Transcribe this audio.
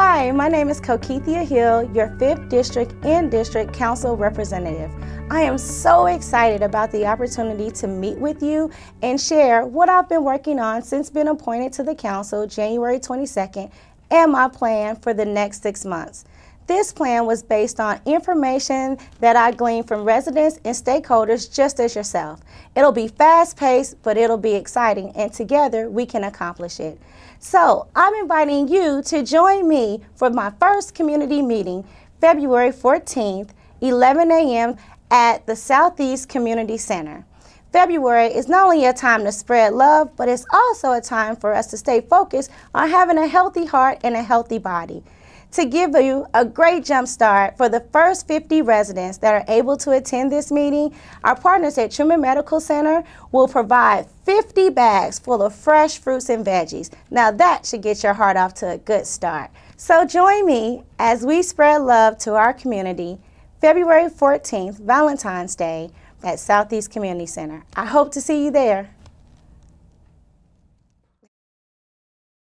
Hi, my name is Kokethia Hill, your 5th District and District Council Representative. I am so excited about the opportunity to meet with you and share what I've been working on since being appointed to the Council January 22nd and my plan for the next six months. This plan was based on information that I gleaned from residents and stakeholders just as yourself. It'll be fast-paced, but it'll be exciting, and together we can accomplish it. So I'm inviting you to join me for my first community meeting, February 14th, 11 a.m. at the Southeast Community Center. February is not only a time to spread love, but it's also a time for us to stay focused on having a healthy heart and a healthy body to give you a great jumpstart for the first 50 residents that are able to attend this meeting, our partners at Truman Medical Center will provide 50 bags full of fresh fruits and veggies. Now that should get your heart off to a good start. So join me as we spread love to our community February 14th, Valentine's Day, at Southeast Community Center. I hope to see you there.